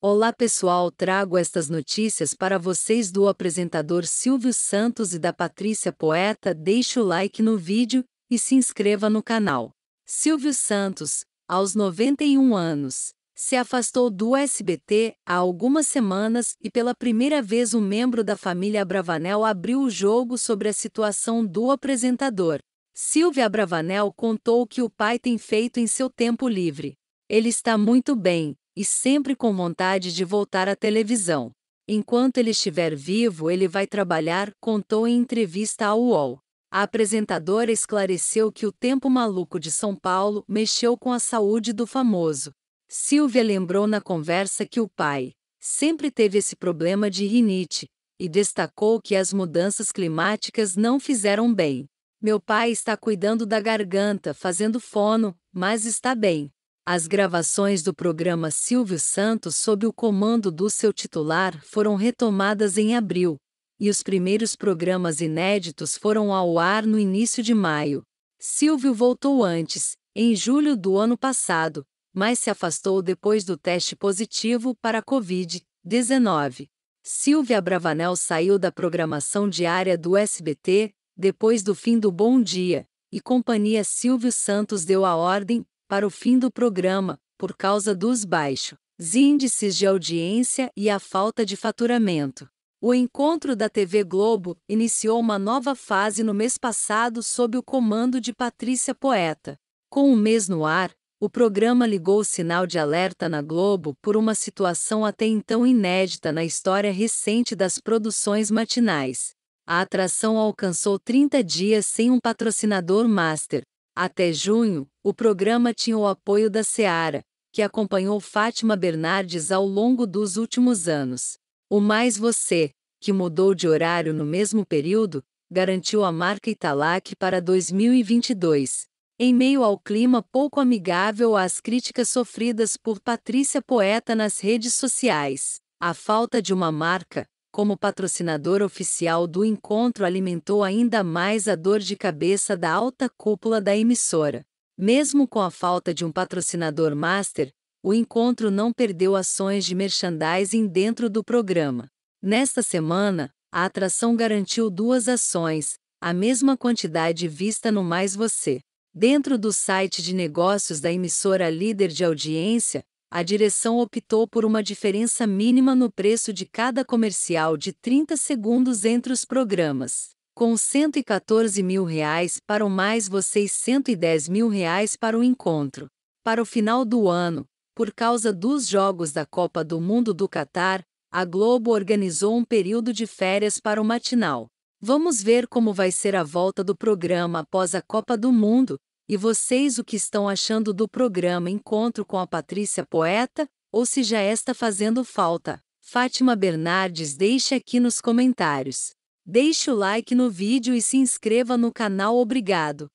Olá pessoal, trago estas notícias para vocês do apresentador Silvio Santos e da Patrícia Poeta. Deixe o like no vídeo e se inscreva no canal. Silvio Santos, aos 91 anos, se afastou do SBT há algumas semanas e pela primeira vez um membro da família Abravanel abriu o jogo sobre a situação do apresentador. Silvia Abravanel contou o que o pai tem feito em seu tempo livre. Ele está muito bem e sempre com vontade de voltar à televisão. Enquanto ele estiver vivo, ele vai trabalhar, contou em entrevista ao UOL. A apresentadora esclareceu que o tempo maluco de São Paulo mexeu com a saúde do famoso. Silvia lembrou na conversa que o pai sempre teve esse problema de rinite e destacou que as mudanças climáticas não fizeram bem. Meu pai está cuidando da garganta, fazendo fono, mas está bem. As gravações do programa Silvio Santos sob o comando do seu titular foram retomadas em abril, e os primeiros programas inéditos foram ao ar no início de maio. Silvio voltou antes, em julho do ano passado, mas se afastou depois do teste positivo para a Covid-19. Silvia Bravanel saiu da programação diária do SBT, depois do fim do Bom Dia, e Companhia Silvio Santos deu a ordem para o fim do programa, por causa dos baixos índices de audiência e a falta de faturamento. O encontro da TV Globo iniciou uma nova fase no mês passado sob o comando de Patrícia Poeta. Com o um mês no ar, o programa ligou o sinal de alerta na Globo por uma situação até então inédita na história recente das produções matinais. A atração alcançou 30 dias sem um patrocinador master, até junho, o programa tinha o apoio da Seara, que acompanhou Fátima Bernardes ao longo dos últimos anos. O Mais Você, que mudou de horário no mesmo período, garantiu a marca Italac para 2022. Em meio ao clima pouco amigável às críticas sofridas por Patrícia Poeta nas redes sociais, a falta de uma marca, como patrocinador oficial do encontro alimentou ainda mais a dor de cabeça da alta cúpula da emissora. Mesmo com a falta de um patrocinador master, o encontro não perdeu ações de merchandising dentro do programa. Nesta semana, a atração garantiu duas ações, a mesma quantidade vista no Mais Você. Dentro do site de negócios da emissora líder de audiência, a direção optou por uma diferença mínima no preço de cada comercial de 30 segundos entre os programas, com R$ 114 mil reais para o mais vocês 110 mil reais para o encontro. Para o final do ano, por causa dos jogos da Copa do Mundo do Catar, a Globo organizou um período de férias para o matinal. Vamos ver como vai ser a volta do programa após a Copa do Mundo, e vocês o que estão achando do programa Encontro com a Patrícia Poeta? Ou se já está fazendo falta? Fátima Bernardes deixe aqui nos comentários. Deixe o like no vídeo e se inscreva no canal. Obrigado.